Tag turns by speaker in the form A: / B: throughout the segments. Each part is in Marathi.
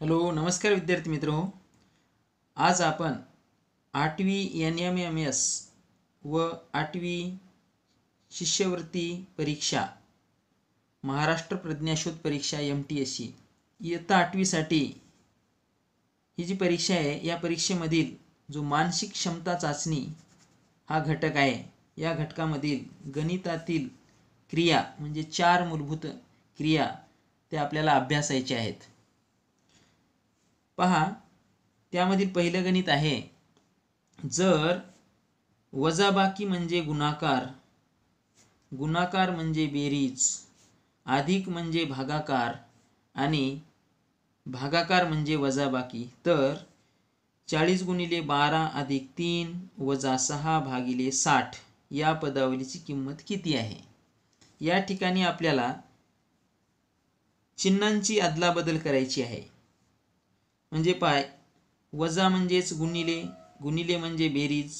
A: हॅलो नमस्कार विद्यार्थी मित्रो हो. आज आपण आठवी एन एम एम एस व आठवी शिष्यवृत्ती परीक्षा महाराष्ट्र प्रज्ञाशोध परीक्षा एम टी एस सी इयत्ता आठवीसाठी ही जी परीक्षा आहे या परीक्षेमधील जो मानसिक क्षमता चाचणी हा घटक आहे या घटकामधील गणितातील क्रिया म्हणजे चार मूलभूत क्रिया त्या आपल्याला अभ्यासायच्या आहेत पहा त्यामधील पहिलं गणित आहे जर वजाबाकी म्हणजे गुणाकार गुणाकार म्हणजे बेरीज अधिक म्हणजे भागाकार आणि भागाकार म्हणजे वजाबाकी तर चाळीस गुणिले बारा अधिक तीन वजा सहा भागिले साठ या पदावलीची किंमत किती आहे या ठिकाणी आपल्याला चिन्हांची अदलाबदल करायची आहे म्हणजे पाय वजा म्हणजेच गुणिले गुणिले म्हणजे बेरीज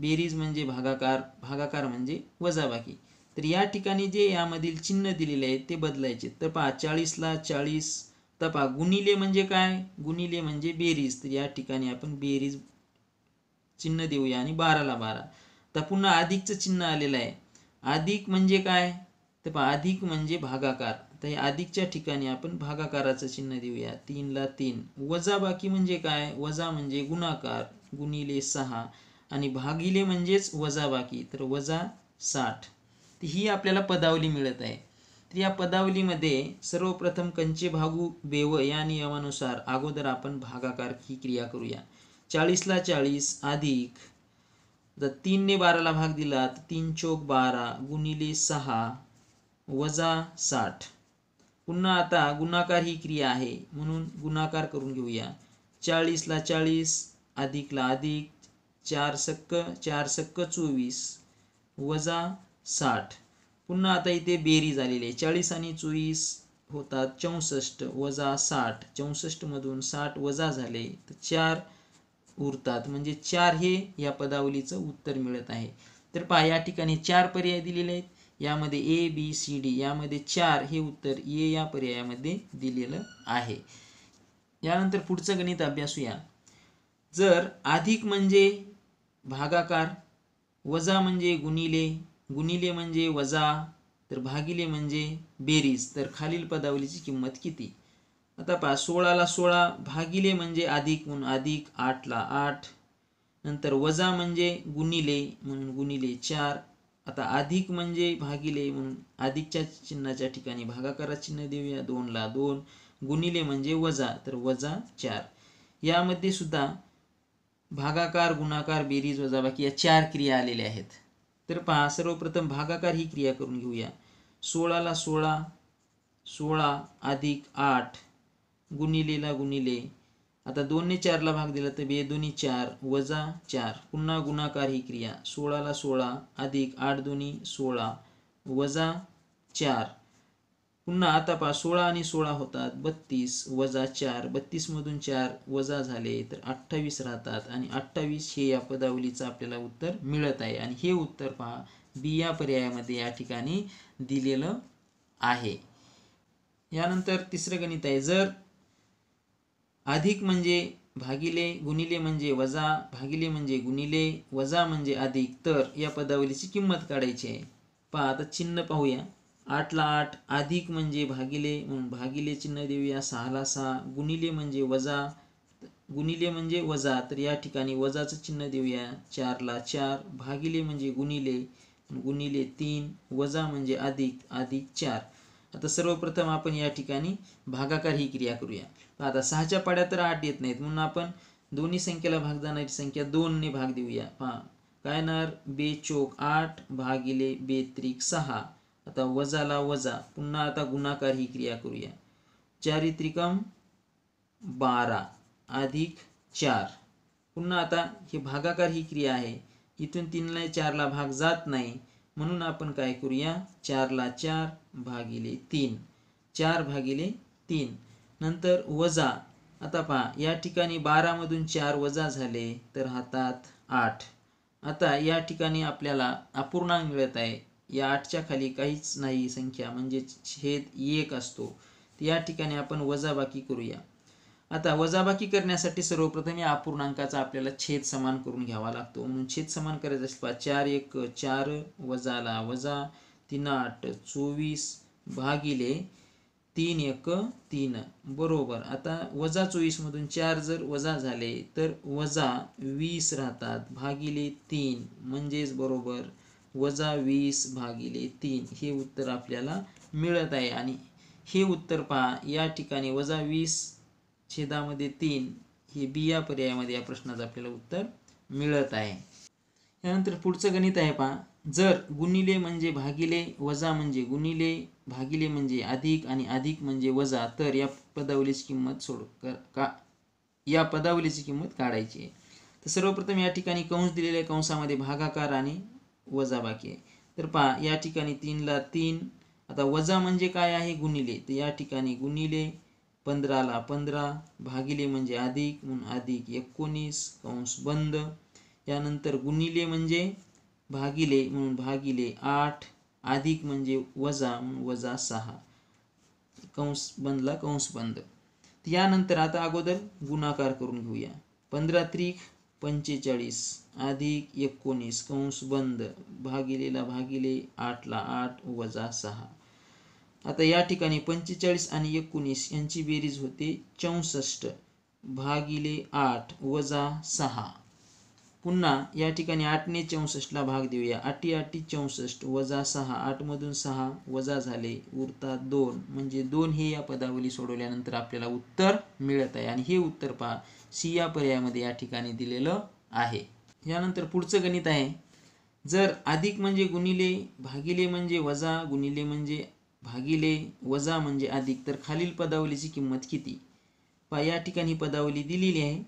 A: बेरीज म्हणजे भागाकार भागाकार म्हणजे वजाबाकी तर या ठिकाणी जे यामधील चिन्ह दिलेले आहे ते बदलायचे तर पहा चाळीसला चाळीस तर पहा गुणिले म्हणजे काय गुणिले म्हणजे बेरीज तर या ठिकाणी आपण बेरीज चिन्ह देऊया आणि बाराला बारा तर पुन्हा अधिकचं चिन्ह आलेलं आहे अधिक म्हणजे काय तर पहा अधिक म्हणजे भागाकार आता या अधिकच्या ठिकाणी आपण भागाकाराचं चिन्ह देऊया तीनला तीन वजा बाकी म्हणजे काय वजा म्हणजे गुणाकार गुणिले सहा आणि भागिले म्हणजेच वजा बाकी तर वजा साठ ही आपल्याला पदावली मिळत आहे तर या पदावलीमध्ये सर्वप्रथम कंचे भागू बेव या नियमानुसार अगोदर आपण भागाकार ही क्रिया करूया चाळीसला चाळीस अधिक जर तीनने बाराला भाग दिला तर तीन चोक बारा गुणिले सहा वजा साठ पुन्हा आता गुणाकार ही क्रिया आहे म्हणून गुणाकार करून घेऊया चाळीसला चाळीस अधिकला अधिक चार सक्क चार सक्क चोवीस वजा साठ पुन्हा आता इथे बेरी झालेली आहे चाळीस आणि चोवीस होतात चौसष्ट वजा साठ चौसष्टमधून साठ वजा झाले तर चार उरतात म्हणजे चार हे या पदावलीचं उत्तर मिळत आहे तर पहा या ठिकाणी चार पर्याय दिलेले आहेत यामध्ये ए बी सी डी यामध्ये चार हे उत्तर ए या पर्यायामध्ये दिलेलं आहे यानंतर पुढचं गणित अभ्यासूया जर अधिक म्हणजे भागाकार वजा म्हणजे गुणिले गुणिले म्हणजे वजा तर भागिले म्हणजे बेरीज तर खालील पदावलीची किंमत किती आता पहा सोळाला सोळा भागिले म्हणजे अधिक म्हणून अधिक आठला आठ नंतर वजा म्हणजे गुणिले म्हणून गुणिले चार आता अधिक म्हणजे भागिले म्हणून अधिकच्या चिन्हाच्या ठिकाणी भागाकारा चिन्ह देऊया दोनला दोन गुणिले म्हणजे वजा तर वजा चार यामध्ये सुद्धा भागाकार गुणाकार बेरीज वजा बाकी या चार क्रिया आलेल्या आहेत तर पहा सर्वप्रथम भागाकार ही क्रिया करून घेऊया सोळाला सोळा सोळा अधिक आठ गुणिलेला गुणिले आता दोनने चारला भाग दिला तर बे दोन्ही चार वजा चार पुन्हा गुणाकार ही क्रिया सोळाला सोळा अधिक आठ दोन्ही सोळा वजा चार पुन्हा आता पहा सोळा आणि सोळा होतात बत्तीस वजा चार बत्तीसमधून चार वजा झाले तर अठ्ठावीस राहतात आणि अठ्ठावीस हे या पदावलीचं आपल्याला उत्तर मिळत आहे आणि हे उत्तर पहा बी या पर्यायामध्ये या ठिकाणी दिलेलं आहे यानंतर तिसरं गणित आहे जर अधिक म्हणजे भागिले गुणिले म्हणजे वजा भागिले म्हणजे गुणिले वजा म्हणजे अधिक तर या पदावलीची किंमत काढायची आहे पहा आता चिन्ह पाहूया आठला आठ अधिक म्हणजे भागिले म्हणून भागिले चिन्ह देऊया सहाला सहा गुणिले म्हणजे वजा गुणिले म्हणजे वजा तर या ठिकाणी वजाचं चिन्ह देऊया चारला चार भागिले म्हणजे गुणिले गुणिले तीन वजा म्हणजे अधिक अधिक चार आता सर्वप्रथम आपण या ठिकाणी भागाकार ही क्रिया करूया आता सहाच्या पाड्या तर आठ येत नाहीत म्हणून आपण दोन्ही संख्येला भाग जाणारी संख्या दोनने भाग देऊया पहा काय येणार बे चोक आठ भागिले बे त्रिक सहा आता वजाला वजा पुन्हा आता गुणाकार ही क्रिया करूया चारित्रिकम बारा अधिक चार पुन्हा आता हे भागाकार ही क्रिया आहे इथून तीनला चारला भाग जात नाही म्हणून आपण काय करूया चारला चार भागिले तीन चार भागिले तीन नंतर वजा आता पहा या ठिकाणी बारामधून चार वजा झाले तर हातात आठ आता या ठिकाणी आपल्याला अपूर्णांक मिळत आहे या आठच्या खाली काहीच नाही संख्या म्हणजे छेद एक असतो या ठिकाणी आपण वजाबाकी करूया आता वजाबाकी करण्यासाठी सर्वप्रथम या अपूर्णांकाचा आपल्याला छेद समान करून घ्यावा लागतो म्हणून छेद समान करायचा असेल पहा चार एक चार वजाला वजा तीन आठ चोवीस भागिले तीन एक तीन बरोबर आता वजा चोवीसमधून चार जर वजा झाले तर वजा वीस राहतात भागिले तीन म्हणजेच बरोबर वजा वीस भागिले तीन हे उत्तर आपल्याला मिळत आहे आणि हे उत्तर पहा या ठिकाणी वजा वीस छेदामध्ये तीन हे बी या पर्यायामध्ये या प्रश्नाचं आपल्याला उत्तर मिळत आहे यानंतर पुढचं गणित आहे पहा जर गुणिले म्हणजे भागिले वजा म्हणजे गुणिले भागिले म्हणजे अधिक आणि अधिक म्हणजे वजा तर या पदावलीची किंमत सोड कर का या पदावलीची किंमत काढायची आहे तर सर्वप्रथम या ठिकाणी कंस दिलेल्या कंसामध्ये भागाकार आणि वजा बाकी आहे तर पहा या ठिकाणी तीनला तीन आता वजा म्हणजे काय आहे गुणिले तर या ठिकाणी गुणिले पंधराला पंधरा भागिले म्हणजे अधिक म्हणून अधिक एकोणीस कंस बंद यानंतर गुणिले म्हणजे भागिले म्हणून भागिले आठ अधिक म्हणजे वजा वजा सहा कंस बंदला कंस बंद यानंतर आता अगोदर गुणाकार करून घेऊया पंधरा त्रिक पंचेचाळीस अधिक एकोणीस कंस बंद भागिलेला भागिले आठला आठ वजा सहा आता या ठिकाणी पंचेचाळीस आणि एकोणीस यांची बेरीज होते चौसष्ट भागिले आठ वजा सहा पुन्हा या ठिकाणी आठने चौसष्टला भाग देऊया आठी आठी चौसष्ट वजा सहा आठमधून सहा वजा झाले उरता दोन म्हणजे दोन हे या पदावली सोडवल्यानंतर आपल्याला उत्तर मिळत आहे आणि हे उत्तर पहा सी या पर्यायामध्ये या ठिकाणी दिलेलं आहे यानंतर पुढचं गणित आहे जर अधिक म्हणजे गुणिले भागिले म्हणजे वजा गुणिले म्हणजे भागिले वजा म्हणजे अधिक तर खालील पदावलीची किंमत किती पहा या ठिकाणी पदावली दिलेली आहे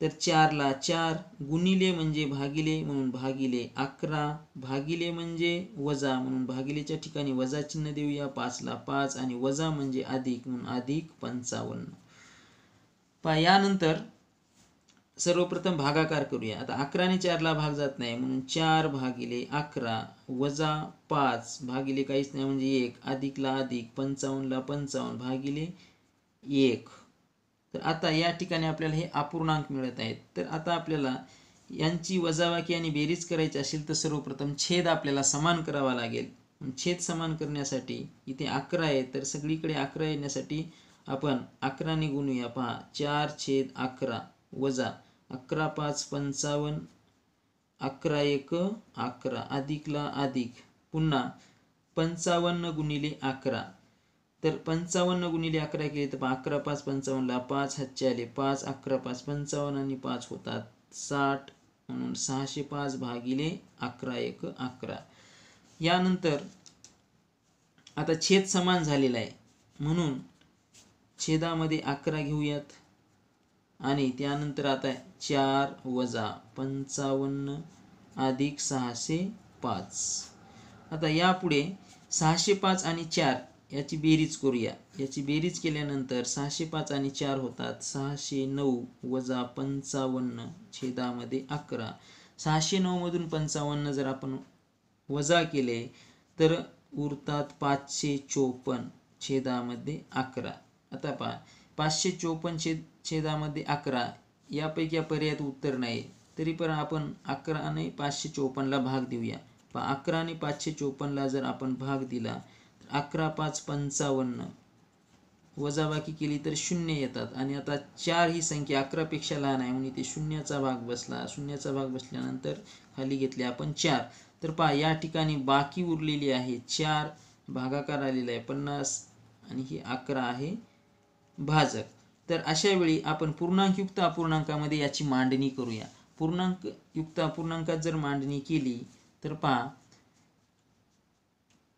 A: तर चारला चार गुणिले म्हणजे भागिले म्हणून भागिले अकरा भागिले म्हणजे वजा म्हणून भागिलेच्या ठिकाणी वजा चिन्ह देऊया पाचला पाच आणि वजा म्हणजे अधिक म्हणून अधिक पंचावन्न पा यानंतर सर्वप्रथम भागाकार करूया आता अकराने चारला भाग जात नाही म्हणून चार भागिले अकरा वजा पाच भागिले काहीच नाही म्हणजे एक अधिकला अधिक पंचावन्नला पंचावन्न भागिले एक तर आता या ठिकाणी आपल्याला हे अपूर्णांक मिळत आहेत तर आता आपल्याला यांची वजावाकी आणि बेरीज करायची असेल तर सर्वप्रथम छेद आपल्याला समान करावा लागेल छेद समान करण्यासाठी इथे अकरा आहे तर सगळीकडे अकरा येण्यासाठी आपण अकराने गुणूया पहा चार छेद अकरा वजा अकरा पाच पंचावन्न अकरा एक अकरा अधिकला अधिक पुन्हा पंचावन्न गुणिले अकरा तर पंचावन्न गुणिले अकरा केले तर अकरा पाच पंचावन्नला पाच हच्चे आले पाच अकरा पाच पंचावन्न आणि पाच होतात साठ म्हणून सहाशे पाच भागिले अकरा एक अकरा यानंतर आता छेद समान झालेला आहे म्हणून छेदामध्ये अकरा घेऊयात आणि त्यानंतर आता चार वजा पंचावन्न अधिक सहाशे पाच आता यापुढे सहाशे पाच आणि चार याची बेरीज करूया याची बेरीज केल्यानंतर सहाशे पाच आणि चार होतात सहाशे नऊ वजा पंचावन्न छेदामध्ये अकरा सहाशे नऊमधून पंचावन्न जर आपण वजा केले तर उरतात पाचशे चोपन्न छेदामध्ये अकरा आता पहा पाचशे चोपन्न छेद छेदामध्ये अकरा यापैकी या पर्यायात उत्तर नाही तरी पण आपण अकरा अकराने पाचशे चोपन्नला भाग देऊया पहा अकराने पाचशे चोपन्नला जर आपण भाग दिला अकरा पाच पंचावन्न वजाबाकी केली तर शून्य येतात आणि आता चार ही संख्या अकरापेक्षा लहान आहे म्हणून इथे शून्याचा भाग बसला शून्याचा भाग बसल्यानंतर खाली घेतले आपण चार तर पहा या ठिकाणी बाकी उरलेली आहे चार भागाकार आलेला आहे पन्नास आणि ही अकरा आहे भाजक तर अशावेळी आपण पूर्णांकयुक्त अपूर्णांकामध्ये याची मांडणी करूया पूर्णांक युक्त अपूर्णांकात जर मांडणी केली तर पहा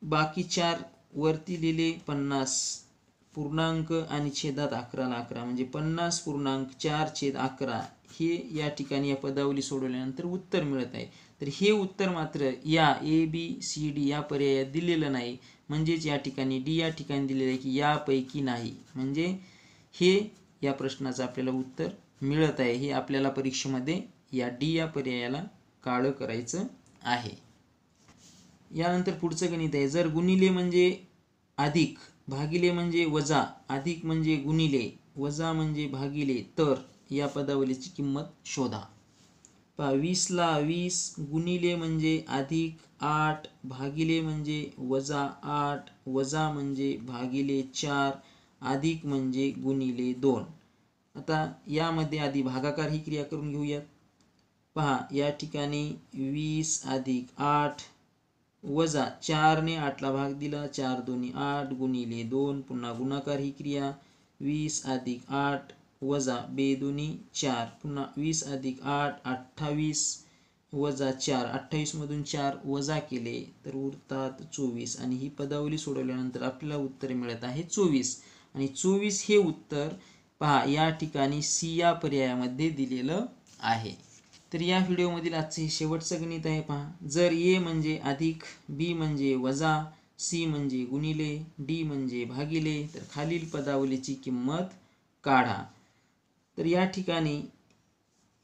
A: बाकी चार वरती लिहिले पन्नास पूर्णांक आणि छेदात अकराला अकरा म्हणजे पन्नास पूर्णांक चार छेद अकरा हे या ठिकाणी या पदावली सोडवल्यानंतर उत्तर मिळत आहे तर हे उत्तर मात्र या ए बी सी डी या पर्यायात दिलेलं नाही म्हणजेच या ठिकाणी डी या ठिकाणी दिलेलं आहे की यापैकी नाही म्हणजे हे या प्रश्नाचं आपल्याला उत्तर मिळत आहे हे आपल्याला परीक्षेमध्ये या डी या पर्यायाला काळं करायचं आहे यानंतर पुढचं गणित आहे जर गुणिले म्हणजे अधिक भागिले म्हणजे वजा अधिक म्हणजे गुणिले वजा म्हणजे भागिले तर या पदावलीची किंमत शोधा पहा वीसला वीस गुणिले म्हणजे अधिक आठ भागिले म्हणजे वजा आठ वजा म्हणजे भागिले चार अधिक म्हणजे गुणिले दोन आता यामध्ये आधी भागाकार ही क्रिया करून घेऊयात पहा या ठिकाणी वीस अधिक आठ वजा चारने आठला भाग दिला चार दोन्ही आठ गुणिले दोन पुन्हा गुणाकार ही क्रिया वीस अधिक आठ वजा बे दोन्ही चार पुन्हा वीस अधिक आठ अठ्ठावीस वजा चार अठ्ठावीसमधून चार वजा केले तर उरतात चोवीस आणि ही पदावली सोडवल्यानंतर आपल्याला उत्तर मिळत आहे चोवीस आणि चोवीस हे उत्तर पहा या ठिकाणी सी या पर्यायामध्ये दिलेलं आहे तर या व्हिडिओमधील आजचं हे शेवटचं गणित आहे पहा जर ए म्हणजे अधिक बी म्हणजे वजा सी म्हणजे गुणिले डी म्हणजे भागिले तर खालील पदावलीची किंमत काढा तर या ठिकाणी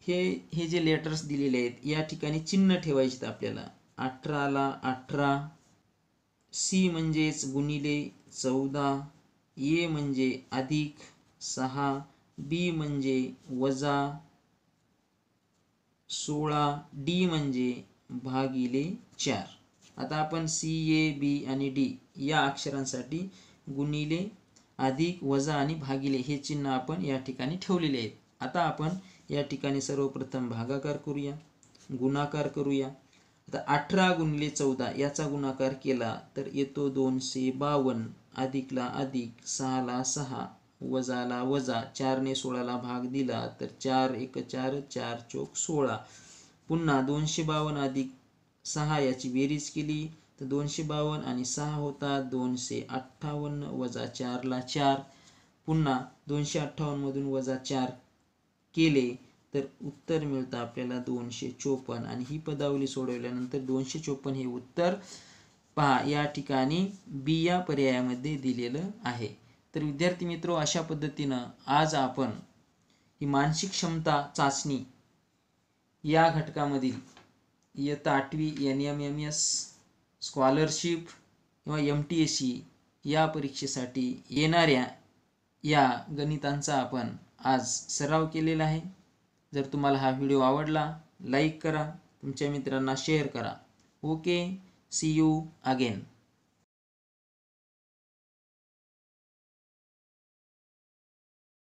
A: हे हे जे लेटर्स दिलेले आहेत या ठिकाणी चिन्ह ठेवायचे आपल्याला अठराला अठरा सी म्हणजेच गुणिले चौदा ए म्हणजे अधिक सहा बी म्हणजे वजा सोळा डी म्हणजे भागिले चार आता आपण सी ए बी आणि डी या अक्षरांसाठी गुणिले अधिक वजा आणि भागिले हे चिन्ह आपण या ठिकाणी ठेवलेले आहेत आता आपण या ठिकाणी सर्वप्रथम भागाकार करूया गुणाकार करूया आता अठरा गुणिले चौदा याचा गुणाकार केला तर येतो दोनशे बावन्न अधिकला अधिक सहाला सहा वजाला वजा चारने सोळाला भाग दिला तर चार एक चार चार चौक सोळा पुन्हा दोनशे बावन्न अधिक सहा याची बेरीज केली तर दोनशे बावन्न आणि सहा होता दोनशे अठ्ठावन्न वजा चारला चार पुन्हा दोनशे अठ्ठावन्नमधून वजा चार केले तर उत्तर मिळतं आपल्याला दोनशे चोपन्न आणि ही पदावली सोडवल्यानंतर दोनशे चोपन्न हे उत्तर पहा या ठिकाणी बी या पर्यायामध्ये दिलेलं आहे तर विद्यार्थी मित्रो अशा पद्धतीनं आज आपण ही मानसिक क्षमता चाचणी या घटकामधील इयत्ता आठवी N M M S scholarship किंवा एम टी एस सी या परीक्षेसाठी येणाऱ्या या गणितांचा आपण आज सराव केलेला आहे जर तुम्हाला हा व्हिडिओ आवडला लाईक करा तुमच्या मित्रांना शेअर करा ओके सी यू अगेन